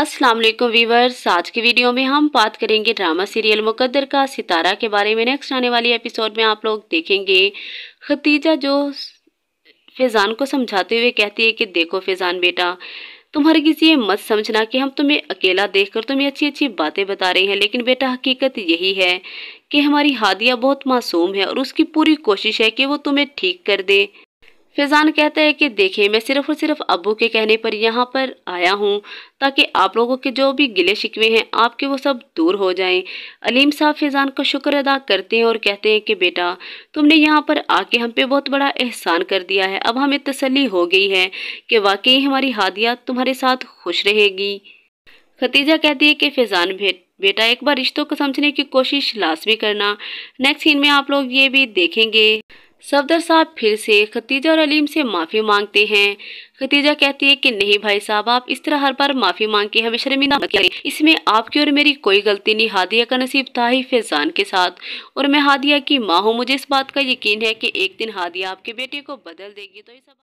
अस्सलाम वालेकुम वीवर्स आज की वीडियो में हम बात करेंगे ड्रामा सीरियल मुकद्दर का सितारा के बारे में नेक्स्ट आने वाली एपिसोड में आप लोग देखेंगे खतीजा जो फैज़ान को समझाते हुए कहती है कि देखो फैज़ान बेटा तुम्हारे किसी ये मत समझना कि हम तुम्हें अकेला देखकर तुम्हें अच्छी अच्छी बातें बता रहे हैं लेकिन बेटा हकीकत यही है कि हमारी हादिया बहुत मासूम है और उसकी पूरी कोशिश है कि वो तुम्हें ठीक कर दे फैज़ान कहता है कि देखें मैं सिर्फ और सिर्फ अबू के कहने पर यहाँ पर आया हूँ ताकि आप लोगों के जो भी गिले शिकवे हैं आपके वो सब दूर हो जाएं अलीम साहब फैज़ान का शुक्र अदा करते हैं और कहते हैं कि बेटा तुमने यहाँ पर आके हम पे बहुत बड़ा एहसान कर दिया है अब हमें तसली हो गई है कि वाकई हमारी हादिया तुम्हारे साथ खुश रहेगी खतीजा कहती है कि फैज़ान भेट बेटा एक बार रिश्तों को समझने की कोशिश लाजमी करना नेक्स्ट सीन में आप लोग ये भी देखेंगे सफदर साहब फिर से खतीजा और अलीम से माफ़ी मांगते हैं खतीजा कहती है कि नहीं भाई साहब आप इस तरह हर बार माफ़ी मांग के हमें शर्मिंदा मत करें इसमें आपकी और मेरी कोई गलती नहीं हादिया का नसीब था ही फैजान के साथ और मैं हादिया की माँ हूँ मुझे इस बात का यकीन है कि एक दिन हादिया आपके बेटे को बदल देगी तो इस